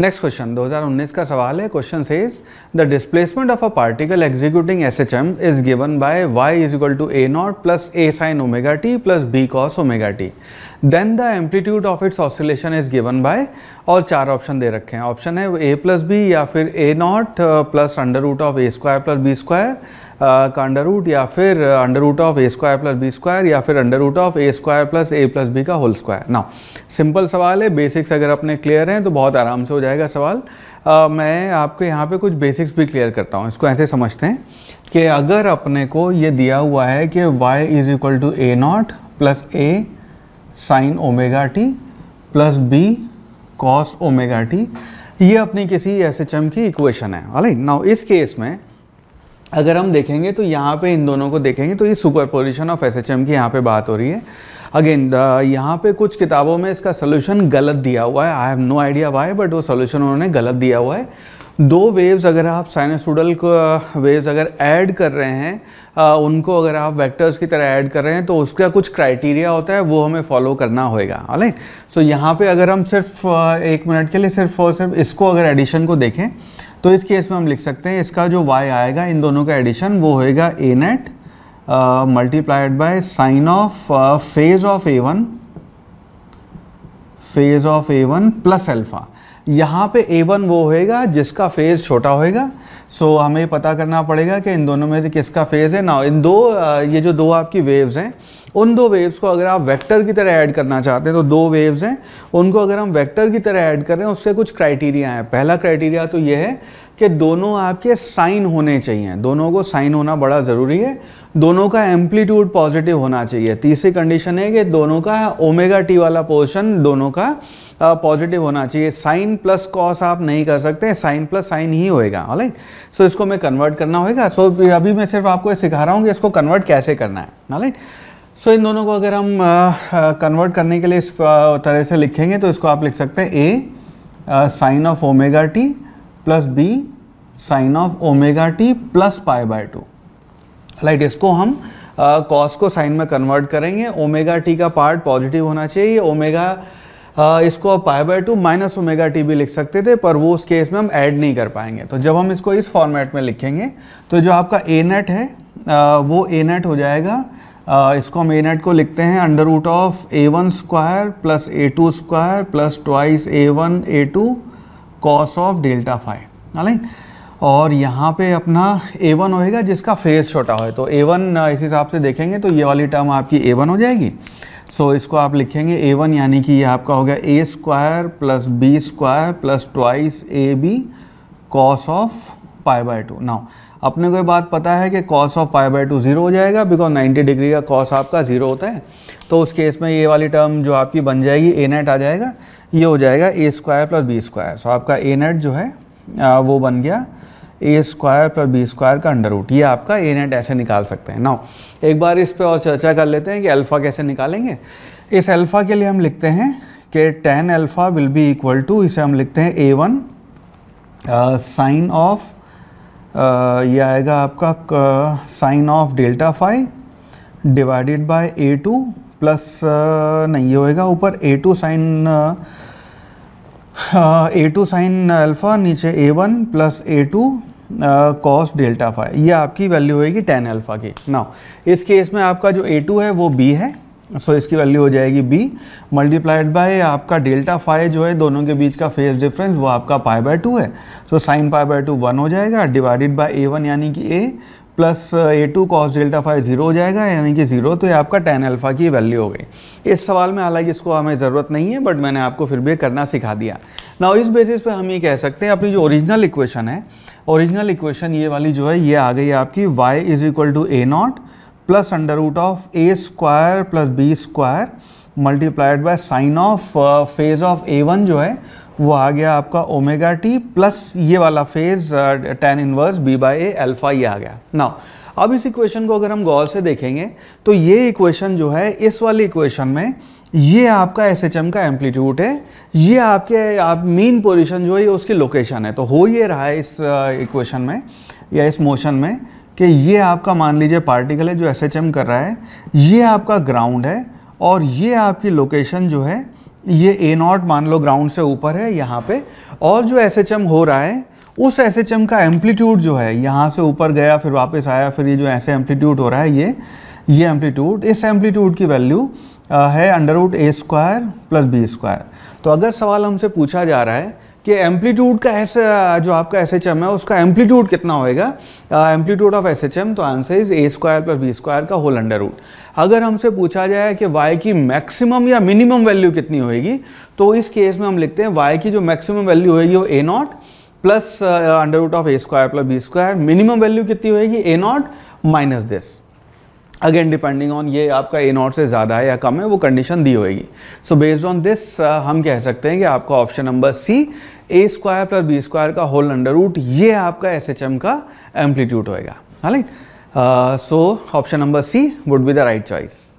next question 2019 का सवाल है question says the displacement of a particle executing S H M is given by Y is equal to A naught plus A sine omega T plus B cos omega T then the amplitude of its oscillation is given by और चार option दे रखे हैं option है ए plus B या फिर A naught plus under root of A square plus B square का under root या फिर under root of A square plus B square या फिर under root of A square plus A plus B का whole square ना simple सवाल है basics अगर अपने क्लियर हैं तो बहुत आराम से हो जाएगा सवाल आ, मैं आपके यहाँ पे कुछ बेसिक्स भी क्लियर करता हूँ इसको ऐसे समझते हैं कि अगर अपने को ये दिया हुआ है कि y is equal to A naught plus A sine omega T plus B cos omega T ये अपनी किसी एस एच एम की इक्वेशन है ना इस केस में अगर हम देखेंगे तो यहाँ पे इन दोनों को देखेंगे तो ये सुपर पोजिशन ऑफ एस की यहाँ पे बात हो रही है अगेन uh, यहाँ पे कुछ किताबों में इसका सोल्यूशन गलत दिया हुआ है I have no idea why but वो सोल्यूशन उन्होंने गलत दिया हुआ है दो वेव्स अगर आप साइनसूडल को वेव्स अगर ऐड कर रहे हैं आ, उनको अगर आप वेक्टर्स की तरह ऐड कर रहे हैं तो उसका कुछ क्राइटेरिया होता है वो हमें फॉलो करना होएगा राइट सो so, यहाँ पे अगर हम सिर्फ एक मिनट के लिए सिर्फ और सिर्फ इसको अगर एडिशन को देखें तो इस केस में हम लिख सकते हैं इसका जो वाई आएगा इन दोनों का एडिशन वो होएगा A net multiplied by sine of phase of A one phase of A one plus alpha यहाँ पे ए वन वो होएगा जिसका फेज़ छोटा होएगा सो so, हमें पता करना पड़ेगा कि इन दोनों में से किसका फेज़ है ना इन दो ये जो दो आपकी वेव्स हैं उन दो वेव्स को अगर आप वेक्टर की तरह ऐड करना चाहते हैं तो दो वेव्स हैं उनको अगर हम वेक्टर की तरह ऐड कर रहे हैं उससे कुछ क्राइटेरिया हैं पहला क्राइटेरिया तो ये है कि दोनों आपके साइन होने चाहिए दोनों को साइन होना बड़ा ज़रूरी है दोनों का एम्पलीट्यूड पॉजिटिव होना चाहिए तीसरी कंडीशन है कि दोनों का ओमेगा टी वाला पोर्शन दोनों का पॉजिटिव होना चाहिए साइन प्लस कॉस आप नहीं कर सकते साइन प्लस साइन ही होएगा ऑलाइट सो so, इसको मैं कन्वर्ट करना होगा सो so, अभी मैं सिर्फ आपको सिखा रहा हूँ कि इसको कन्वर्ट कैसे करना है ऑलाइट सो so, इन दोनों को अगर हम कन्वर्ट करने के लिए इस तरह से लिखेंगे तो इसको आप लिख सकते हैं A sine of omega T plus B sine of omega T plus pi by two right इसको हम कॉस को साइन में कन्वर्ट करेंगे ओमेगा टी का पार्ट पॉजिटिव होना चाहिए ओमेगा Uh, इसको आप pi by two minus omega T भी लिख सकते थे पर वो उस केस में हम ऐड नहीं कर पाएंगे तो जब हम इसको इस फॉर्मेट में लिखेंगे तो जो आपका ए नेट है आ, वो ए नेट हो जाएगा आ, इसको हम ए नेट को लिखते हैं under root of A one square plus A two square plus twice A one A two cos of delta five right और यहाँ पे अपना ए वन होएगा जिसका फेस छोटा हो तो ए वन इस हिसाब से देखेंगे तो ये वाली टर्म आपकी ए वन हो जाएगी सो so, इसको आप लिखेंगे ए वन यानी कि ये आपका हो गया A square plus B square plus twice A B cos of pi by two now अपने को बात पता है कि cos of pi by two zero हो जाएगा बिकॉज 90 डिग्री का कॉस आपका ज़ीरो होता है तो उस केस में ये वाली टर्म जो आपकी बन जाएगी ए नेट आ जाएगा ये हो जाएगा A square plus B square so आपका ए नेट जो है वो बन गया A square plus B square का अंडर रूट ये आपका ए नेट ऐसे निकाल सकते हैं नाउ एक बार इस पर और चर्चा कर लेते हैं कि अल्फ़ा कैसे निकालेंगे इस अल्फ़ा के लिए हम लिखते हैं कि tan alpha will be equal to इसे हम लिखते हैं ए वन साइन ऑफ ये आएगा आपका sine of delta five divided by A two plus नहीं होएगा ऊपर A two sine A two sine alpha नीचे A one plus A two cos delta five ये आपकी वैल्यू होएगी टेन अल्फ़ा की ना इस केस में आपका जो ए टू है वो बी है सो so, इसकी वैल्यू हो जाएगी बी मल्टीप्लाइड बाय आपका डेल्टा फाइव जो है दोनों के बीच का फेज डिफरेंस वो आपका पाई बाय टू है so sine pi by two one हो जाएगा डिवाइडेड बाय ए वन यानी कि A plus A two cos delta five zero हो जाएगा यानी कि ज़ीरो तो ये आपका टेन अल्फ़ा की वैल्यू हो गई इस सवाल में हालांकि इसको हमें ज़रूरत नहीं है बट मैंने आपको फिर भी करना सिखा दिया ना इस बेसिस पे हम ये कह सकते हैं अपनी जो ओरिजिनल इक्वेशन है ओरिजिनल इक्वेशन ये वाली जो है ये आ गई आपकी Y is equal to A naught plus under root of A square plus B square multiplied by sine of phase of A one जो है वो आ गया आपका ओमेगा टी प्लस ये वाला phase tan inverse B by alpha ये आ गया नाउ अब इस इक्वेशन को अगर हम गौर से देखेंगे तो ये इक्वेशन जो है इस वाली इक्वेशन में ये आपका एस एच एम का एम्पलीट्यूड है ये आपके आप मेन पोजिशन जो है ये उसकी लोकेशन है तो हो ये रहा है इस इक्वेशन uh, में या इस मोशन में कि ये आपका मान लीजिए पार्टिकल है जो एस एच एम कर रहा है ये आपका ग्राउंड है और ये आपकी लोकेशन जो है ये ए नॉट मान लो ग्राउंड से ऊपर है यहाँ पे और जो एस एच एम हो रहा है उस एस एच एम का एम्पलीट्यूड जो है यहाँ से ऊपर गया फिर वापस आया फिर ये जो ऐसे एम्पलीट्यूड हो रहा है ये ये एम्पलीट्यूड इस एम्पलीट्यूड की वैल्यू है under root A square plus B square तो अगर सवाल हमसे पूछा जा रहा है कि एम्पलीट्यूड का ऐसा जो आपका एस है उसका एम्पलीट्यूड कितना होएगा एम्पलीट्यूड ऑफ एस तो answer is A square plus B square का होल अंडर रूट अगर हमसे पूछा जाए कि वाई की मैक्सिमम या मिनिमम वैल्यू कितनी होएगी तो इस केस में हम लिखते हैं वाई की जो मैक्सिमम वैल्यू होएगी वो A naught plus under root of A square plus B square minimum value कितनी होएगी A naught minus this again depending on ये आपका ए नॉट से ज़्यादा है या कम है वो कंडीशन दी होएगी सो बेस्ड ऑन दिस हम कह सकते हैं कि आपका option number C A square plus B square का होल अंडर रूट ये आपका एस एच एम का एम्पलीट्यूड होएगा right so option number C would be the right choice